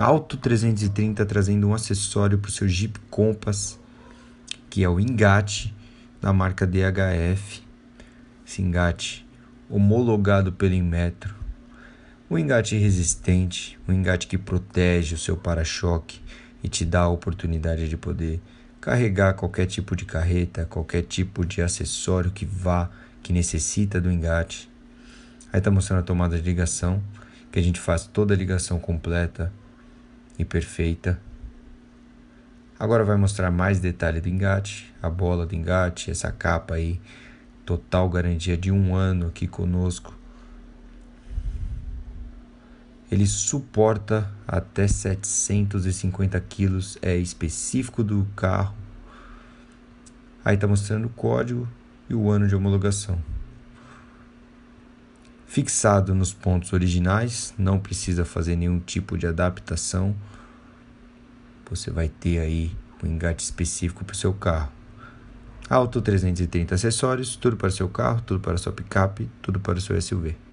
Alto 330 trazendo um acessório para o seu Jeep Compass, que é o engate da marca DHF. Esse engate homologado pelo Inmetro. Um engate resistente, um engate que protege o seu para-choque e te dá a oportunidade de poder carregar qualquer tipo de carreta, qualquer tipo de acessório que vá, que necessita do engate. Aí está mostrando a tomada de ligação, que a gente faz toda a ligação completa e perfeita. Agora vai mostrar mais detalhe do engate, a bola do engate, essa capa aí, total garantia de um ano aqui conosco. Ele suporta até 750 quilos, é específico do carro. Aí está mostrando o código e o ano de homologação fixado nos pontos originais, não precisa fazer nenhum tipo de adaptação. Você vai ter aí um engate específico para o seu carro. Alto 330 acessórios, tudo para seu carro, tudo para sua picape, tudo para o seu SUV.